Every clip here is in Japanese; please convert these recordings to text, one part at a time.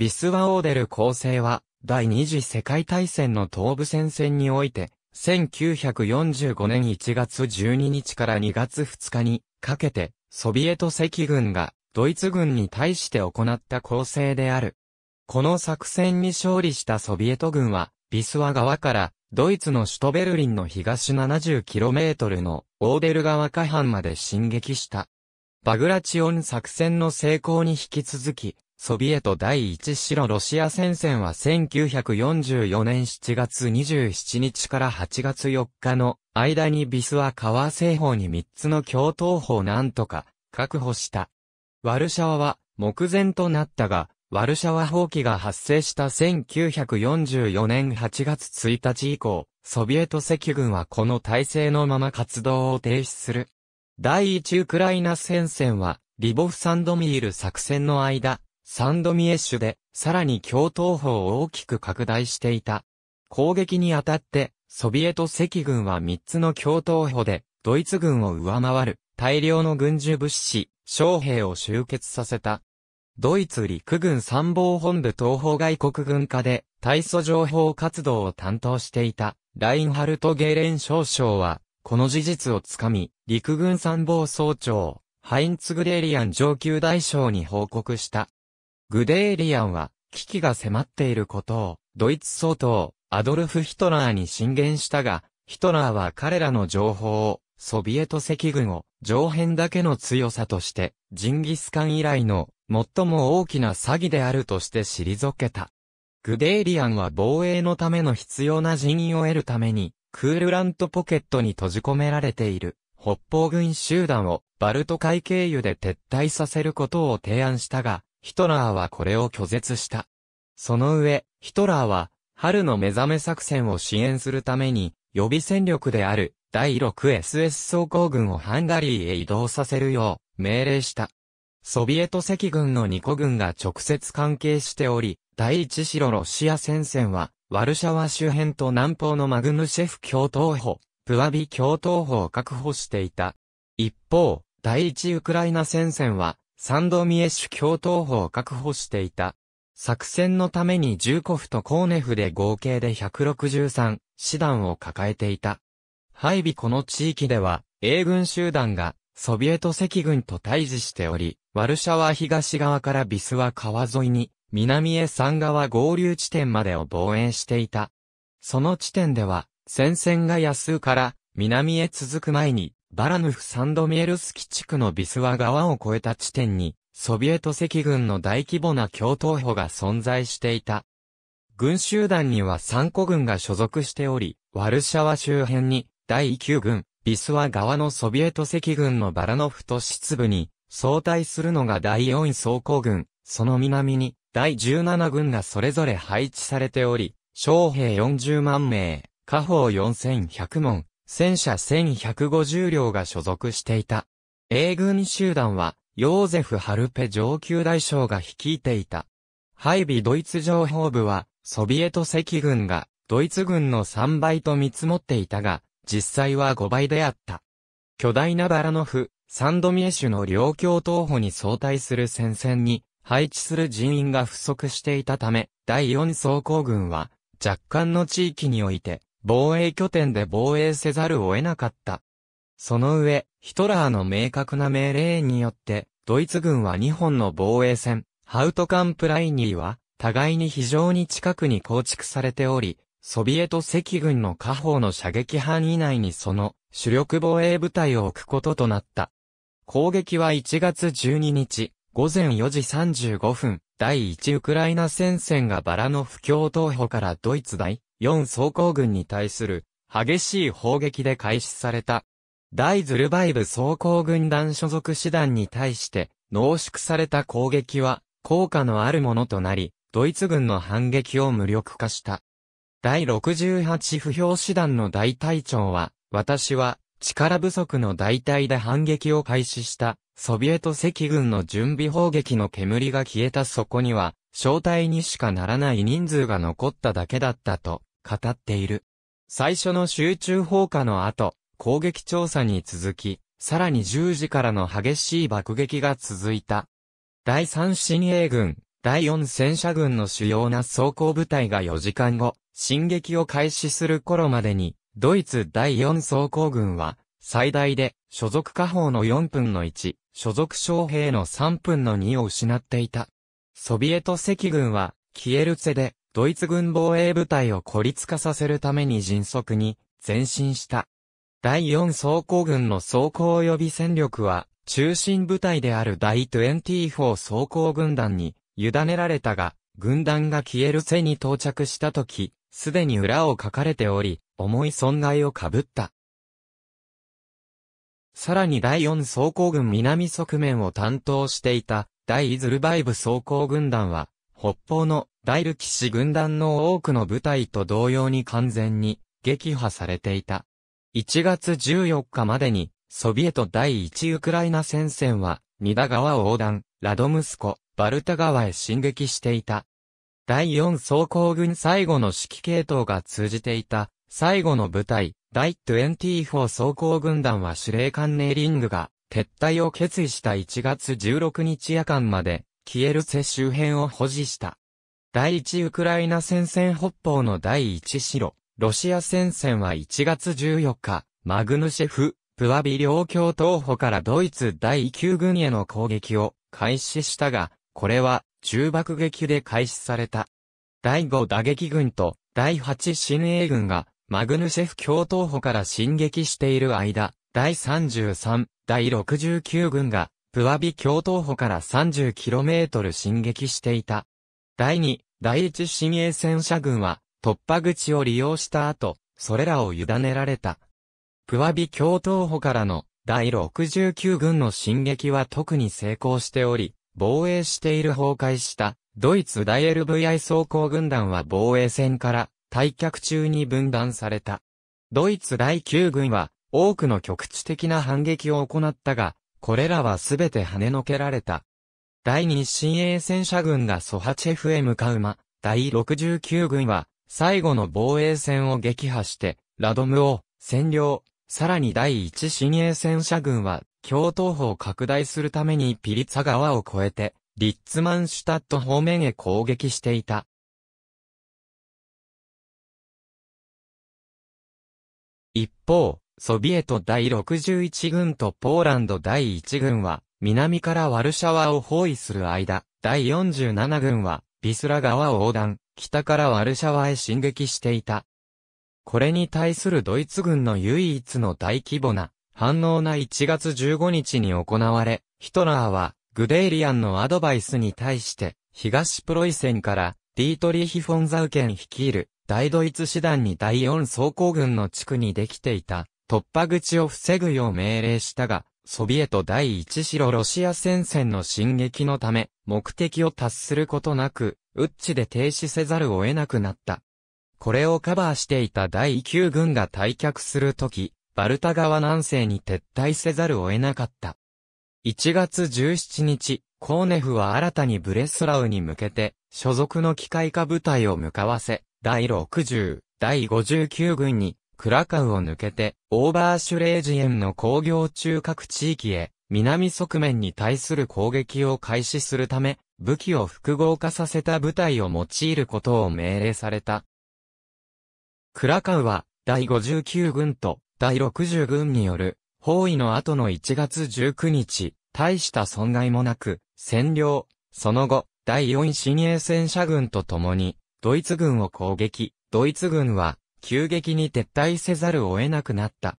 ビスワオーデル構成は、第二次世界大戦の東部戦線において、1945年1月12日から2月2日にかけて、ソビエト赤軍がドイツ軍に対して行った構成である。この作戦に勝利したソビエト軍は、ビスワ川からドイツの首都ベルリンの東 70km のオーデル川下半まで進撃した。バグラチオン作戦の成功に引き続き、ソビエト第一白ロシア戦線は1944年7月27日から8月4日の間にビスは川西方に3つの共闘法をなんとか確保した。ワルシャワは目前となったが、ワルシャワ放棄が発生した1944年8月1日以降、ソビエト赤軍はこの体制のまま活動を停止する。第一ウクライナ戦線は、リボフサンドミール作戦の間、サンドミエッシュで、さらに共闘法を大きく拡大していた。攻撃にあたって、ソビエト赤軍は3つの共闘法で、ドイツ軍を上回る大量の軍需物資、将兵を集結させた。ドイツ陸軍参謀本部東方外国軍課で、対組情報活動を担当していた、ラインハルト・ゲーレン少将は、この事実をつかみ、陸軍参謀総長、ハインツ・グレーリアン上級大将に報告した。グデーリアンは、危機が迫っていることを、ドイツ総統、アドルフ・ヒトラーに進言したが、ヒトラーは彼らの情報を、ソビエト赤軍を、上辺だけの強さとして、ジンギスカン以来の、最も大きな詐欺であるとして退けた。グデーリアンは防衛のための必要な人員を得るために、クールラントポケットに閉じ込められている、北方軍集団を、バルト海経由で撤退させることを提案したが、ヒトラーはこれを拒絶した。その上、ヒトラーは、春の目覚め作戦を支援するために、予備戦力である、第 6SS 装甲軍をハンガリーへ移動させるよう、命令した。ソビエト赤軍の2個軍が直接関係しており、第1白ロシア戦線は、ワルシャワ周辺と南方のマグヌシェフ共闘法、プワビ共闘法を確保していた。一方、第1ウクライナ戦線は、三度ミエ主教共闘法を確保していた。作戦のためにー古府とコーネフで合計で163師団を抱えていた。配備この地域では、英軍集団がソビエト赤軍と対峙しており、ワルシャワ東側からビスワ川沿いに、南へ三川合流地点までを防衛していた。その地点では、戦線が安うから、南へ続く前に、バラヌフサンドミエルスキ地区のビスワ川を越えた地点に、ソビエト赤軍の大規模な共闘歩が存在していた。軍集団には3個軍が所属しており、ワルシャワ周辺に、第9軍、ビスワ側のソビエト赤軍のバラノフと湿部に、相対するのが第4装甲軍、その南に、第17軍がそれぞれ配置されており、将兵40万名、家宝4100門、戦車1150両が所属していた。英軍集団は、ヨーゼフ・ハルペ上級大将が率いていた。配備ドイツ情報部は、ソビエト赤軍が、ドイツ軍の3倍と見積もっていたが、実際は5倍であった。巨大なバラノフ、サンドミエシュの両共東保に相対する戦線に、配置する人員が不足していたため、第4装甲軍は、若干の地域において、防衛拠点で防衛せざるを得なかった。その上、ヒトラーの明確な命令によって、ドイツ軍は日本の防衛戦、ハウトカンプライニーは、互いに非常に近くに構築されており、ソビエト赤軍の下方の射撃範囲内にその主力防衛部隊を置くこととなった。攻撃は1月12日、午前4時35分、第1ウクライナ戦線がバラの不況東歩からドイツ大4装甲軍に対する激しい砲撃で開始された。大ズルバイブ装甲軍団所属師団に対して濃縮された攻撃は効果のあるものとなり、ドイツ軍の反撃を無力化した。第68不評師団の大隊長は、私は力不足の代替で反撃を開始した、ソビエト赤軍の準備砲撃の煙が消えたそこには、小隊にしかならない人数が残っただけだったと、語っている。最初の集中砲火の後、攻撃調査に続き、さらに10時からの激しい爆撃が続いた。第3新鋭軍、第4戦車軍の主要な装甲部隊が4時間後、進撃を開始する頃までに、ドイツ第4装甲軍は、最大で、所属下方の4分の1、所属将兵の3分の2を失っていた。ソビエト赤軍は、キエルツェで、ドイツ軍防衛部隊を孤立化させるために迅速に前進した。第4装甲軍の装甲及び戦力は、中心部隊である第24装甲軍団に委ねられたが、軍団が消える背に到着した時、すでに裏を書かれており、重い損害を被った。さらに第4装甲軍南側面を担当していた、第イズルバイブ装甲軍団は、北方の大力士軍団の多くの部隊と同様に完全に撃破されていた。1月14日までに、ソビエト第1ウクライナ戦線は、ニダ川横断、ラドムスコ、バルタ川へ進撃していた。第4装甲軍最後の指揮系統が通じていた、最後の部隊、第24装甲軍団は司令官ネーリングが、撤退を決意した1月16日夜間まで、キエルセ周辺を保持した。第一ウクライナ戦線北方の第一城、ロシア戦線は1月14日、マグヌシェフ、プワビ両京東歩からドイツ第9軍への攻撃を開始したが、これは重爆撃で開始された。第5打撃軍と第8新鋭軍がマグヌシェフ京東歩から進撃している間、第33、第69軍がプワビ京東歩から 30km 進撃していた。第2、第1新鋭戦車軍は突破口を利用した後、それらを委ねられた。プワビ共闘保からの第69軍の進撃は特に成功しており、防衛している崩壊したドイツ大 LVI 装甲軍団は防衛戦から退却中に分断された。ドイツ第9軍は多くの局地的な反撃を行ったが、これらはすべて跳ねのけられた。第2新鋭戦車軍がソハチェフへ向かう間、第69軍は、最後の防衛戦を撃破して、ラドムを占領。さらに第1新鋭戦車軍は、共闘法を拡大するためにピリツァ川を越えて、リッツマンシュタット方面へ攻撃していた。一方、ソビエト第61軍とポーランド第1軍は、南からワルシャワを包囲する間、第47軍は、ビスラ川を横断、北からワルシャワへ進撃していた。これに対するドイツ軍の唯一の大規模な、反応な1月15日に行われ、ヒトラーは、グデーリアンのアドバイスに対して、東プロイセンから、ディートリヒ・フォンザウケン率いる、大ドイツ師団に第4装甲軍の地区にできていた、突破口を防ぐよう命令したが、ソビエト第一白ロシア戦線の進撃のため、目的を達することなく、ウッチで停止せざるを得なくなった。これをカバーしていた第9軍が退却するとき、バルタ川南西に撤退せざるを得なかった。1月17日、コーネフは新たにブレスラウに向けて、所属の機械化部隊を向かわせ、第60、第59軍にクラカウを抜けて、オーバーシュレージエンの工業中核地域へ、南側面に対する攻撃を開始するため、武器を複合化させた部隊を用いることを命令された。クラカウは、第59軍と第60軍による、包囲の後の1月19日、大した損害もなく、占領。その後、第4新鋭戦車軍と共に、ドイツ軍を攻撃。ドイツ軍は、急激に撤退せざるを得なくなった。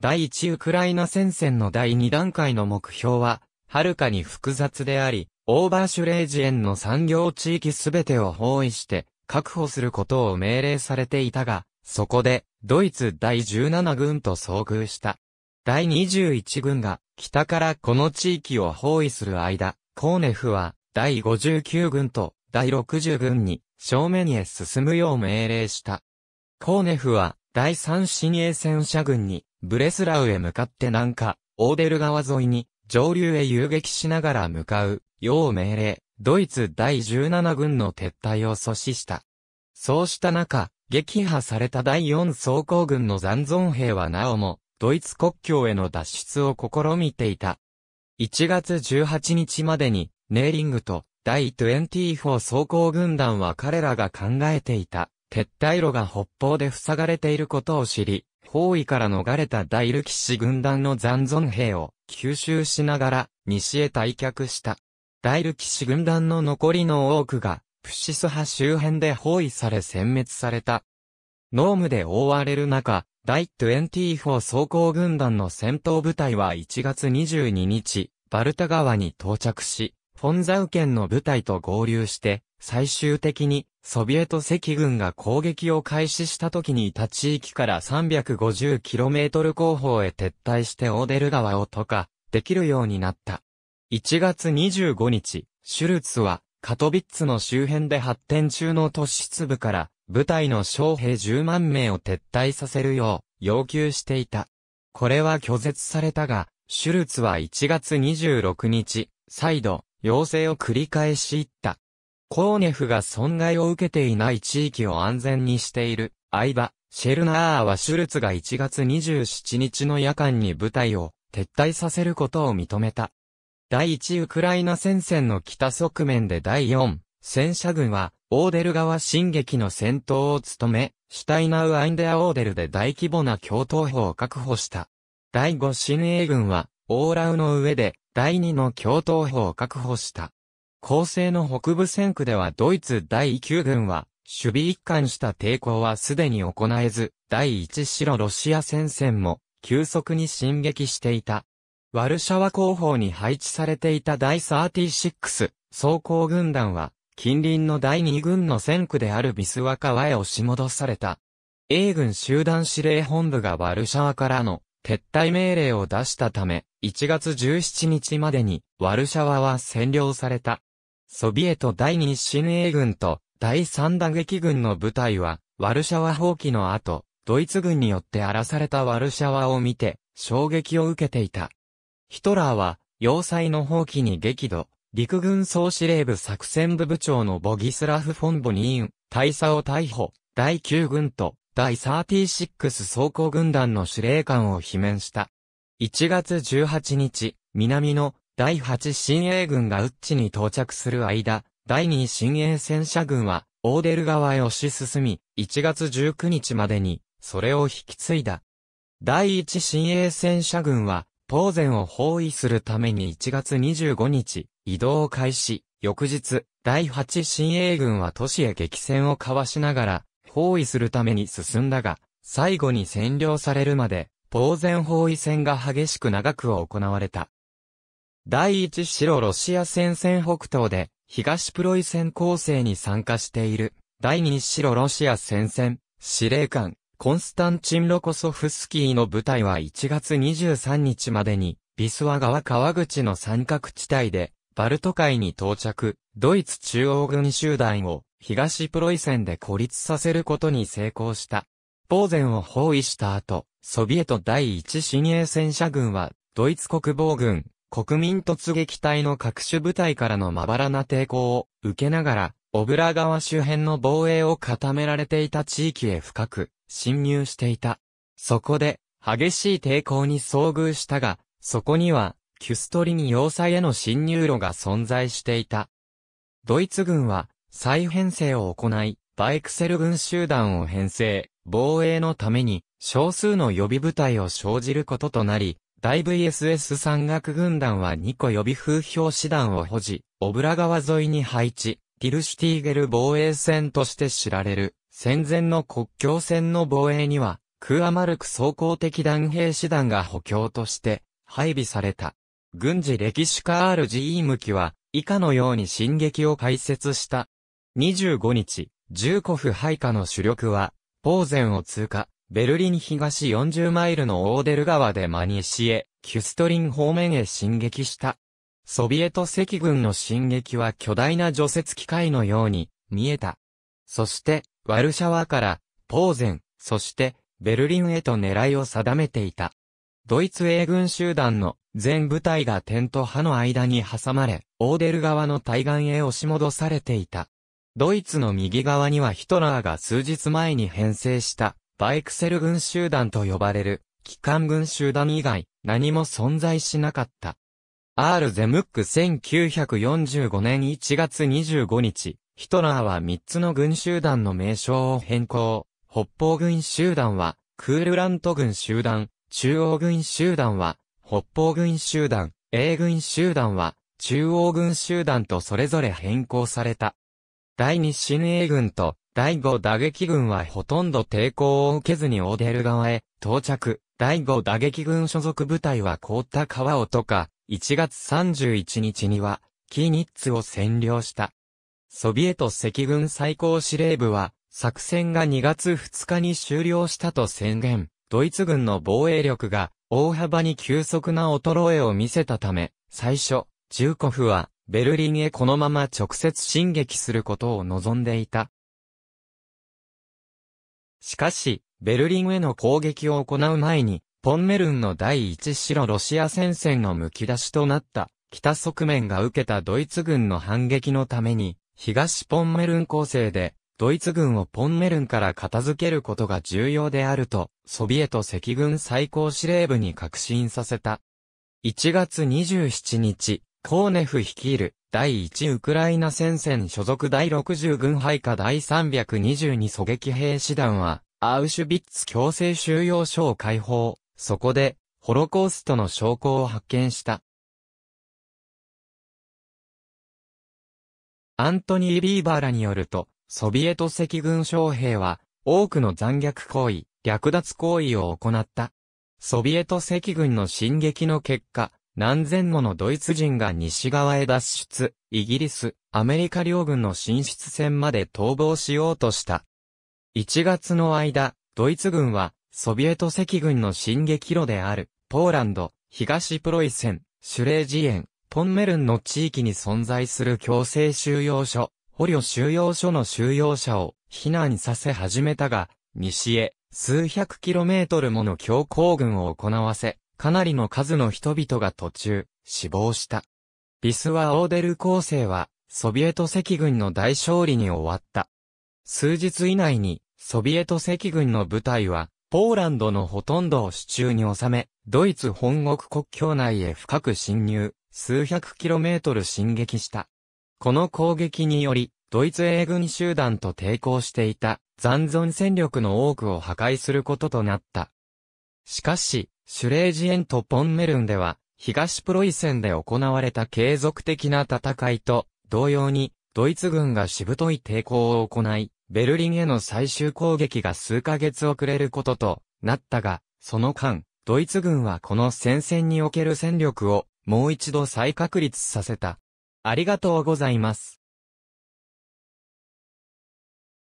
第一ウクライナ戦線の第二段階の目標は、はるかに複雑であり、オーバーシュレージエンの産業地域すべてを包囲して、確保することを命令されていたが、そこで、ドイツ第17軍と遭遇した。第21軍が、北からこの地域を包囲する間、コーネフは、第59軍と、第60軍に、正面へ進むよう命令した。コーネフは、第三新鋭戦車軍に、ブレスラウへ向かって南下、オーデル川沿いに、上流へ遊撃しながら向かう、よう命令、ドイツ第17軍の撤退を阻止した。そうした中、撃破された第4装甲軍の残存兵はなおも、ドイツ国境への脱出を試みていた。1月18日までに、ネーリングと第24装甲軍団は彼らが考えていた撤退路が北方で塞がれていることを知り、包囲から逃れた大力士軍団の残存兵を吸収しながら西へ退却した。大力士軍団の残りの多くがプシス派周辺で包囲され殲滅された。ノームで覆われる中、第24装甲軍団の戦闘部隊は1月22日、バルタ川に到着し、フォンザウ県の部隊と合流して、最終的にソビエト赤軍が攻撃を開始した時にいた地域から 350km 後方へ撤退してオーデル川を渡かできるようになった。1月25日、シュルツはカトビッツの周辺で発展中の突出部から部隊の将兵10万名を撤退させるよう要求していた。これは拒絶されたが、シュルツは1月26日、再度、要請を繰り返し行った。コーネフが損害を受けていない地域を安全にしている、相場、シェルナーはシュルツが1月27日の夜間に部隊を撤退させることを認めた。第1ウクライナ戦線の北側面で第4戦車軍は、オーデル川進撃の戦闘を務め、シュタイナウ・アインデア・オーデルで大規模な共闘砲を確保した。第5新英軍は、オーラウの上で、第2の共闘砲を確保した。構成の北部戦区ではドイツ第9軍は、守備一貫した抵抗はすでに行えず、第1白ロシア戦線も、急速に進撃していた。ワルシャワ後方に配置されていた第36装甲軍団は、近隣の第2軍の戦区であるビスワカワへ押し戻された。英軍集団司令本部がワルシャワからの撤退命令を出したため、1月17日までにワルシャワは占領された。ソビエト第2新英軍と第3打撃軍の部隊は、ワルシャワ放棄の後、ドイツ軍によって荒らされたワルシャワを見て、衝撃を受けていた。ヒトラーは、要塞の放棄に激怒、陸軍総司令部作戦部部長のボギスラフ・フォン・ボニーン、大佐を逮捕、第9軍と、第36装甲軍団の司令官を罷免した。1月18日、南の第8新鋭軍がウッチに到着する間、第2新鋭戦車軍は、オーデル川へ押し進み、1月19日までに、それを引き継いだ。第1新鋭戦車軍は、ポーゼンを包囲するために1月25日、移動を開始、翌日、第8新鋭軍は都市へ激戦を交わしながら、包囲するために進んだが、最後に占領されるまで、ゼン包囲戦が激しく長く行われた。第一白ロシア戦線北東で、東プロイセン構成に参加している、第二白ロシア戦線、司令官、コンスタンチン・ロコソフスキーの部隊は1月23日までに、ビスワ川川口の三角地帯で、バルト海に到着、ドイツ中央軍集団を、東プロイセンで孤立させることに成功した。ポーゼンを包囲した後、ソビエト第一新鋭戦車軍は、ドイツ国防軍、国民突撃隊の各種部隊からのまばらな抵抗を受けながら、小倉川周辺の防衛を固められていた地域へ深く侵入していた。そこで、激しい抵抗に遭遇したが、そこには、キュストリに要塞への侵入路が存在していた。ドイツ軍は、再編成を行い、バイクセル軍集団を編成、防衛のために、少数の予備部隊を生じることとなり、大 VSS 山岳軍団は2個予備風評師団を保持、オブラ川沿いに配置、ティルシュティーゲル防衛戦として知られる、戦前の国境線の防衛には、クーアマルク総合的弾兵師団が補強として配備された。軍事歴史家 RGE 向きは、以下のように進撃を解説した。25日、重古府配下の主力は、ポーゼンを通過、ベルリン東40マイルのオーデル川で真西へ、キュストリン方面へ進撃した。ソビエト赤軍の進撃は巨大な除雪機械のように見えた。そして、ワルシャワからポーゼン、そしてベルリンへと狙いを定めていた。ドイツ英軍集団の全部隊が点と歯の間に挟まれ、オーデル川の対岸へ押し戻されていた。ドイツの右側にはヒトラーが数日前に編成したバイクセル軍集団と呼ばれる、機関軍集団以外、何も存在しなかった。R. ゼムック1945年1月25日、ヒトラーは3つの軍集団の名称を変更。北方軍集団は、クールラント軍集団、中央軍集団は、北方軍集団、英軍集団は、中央軍集団とそれぞれ変更された。第二新英軍と第5打撃軍はほとんど抵抗を受けずにオーデル川へ到着。第5打撃軍所属部隊は凍った川をとか、1月31日には、キーニッツを占領した。ソビエト赤軍最高司令部は、作戦が2月2日に終了したと宣言。ドイツ軍の防衛力が大幅に急速な衰えを見せたため、最初、ジューコフはベルリンへこのまま直接進撃することを望んでいた。しかし、ベルリンへの攻撃を行う前に、ポンメルンの第一白ロシア戦線の剥き出しとなった北側面が受けたドイツ軍の反撃のために、東ポンメルン構成で、ドイツ軍をポンメルンから片付けることが重要であると、ソビエト赤軍最高司令部に確信させた。1月27日、コーネフ率いる第1ウクライナ戦線所属第60軍配下第322狙撃兵士団は、アウシュビッツ強制収容所を解放、そこで、ホロコーストの証拠を発見した。アントニー・ビーバーらによると、ソビエト赤軍将兵は、多くの残虐行為、略奪行為を行った。ソビエト赤軍の進撃の結果、何千ものドイツ人が西側へ脱出、イギリス、アメリカ両軍の進出戦まで逃亡しようとした。1月の間、ドイツ軍は、ソビエト赤軍の進撃路である、ポーランド、東プロイセン、シュレージエン、ポンメルンの地域に存在する強制収容所、捕虜収容所の収容者を避難させ始めたが、西へ数百キロメートルもの強行軍を行わせ、かなりの数の人々が途中、死亡した。ビスワ・オーデル構成は、ソビエト赤軍の大勝利に終わった。数日以内に、ソビエト赤軍の部隊は、ポーランドのほとんどを手中に収め、ドイツ本国国境内へ深く侵入、数百キロメートル進撃した。この攻撃により、ドイツ英軍集団と抵抗していた残存戦力の多くを破壊することとなった。しかし、シュレージエント・ポンメルンでは、東プロイセンで行われた継続的な戦いと、同様に、ドイツ軍がしぶとい抵抗を行い、ベルリンへの最終攻撃が数ヶ月遅れることとなったが、その間、ドイツ軍はこの戦線における戦力をもう一度再確立させた。ありがとうございます。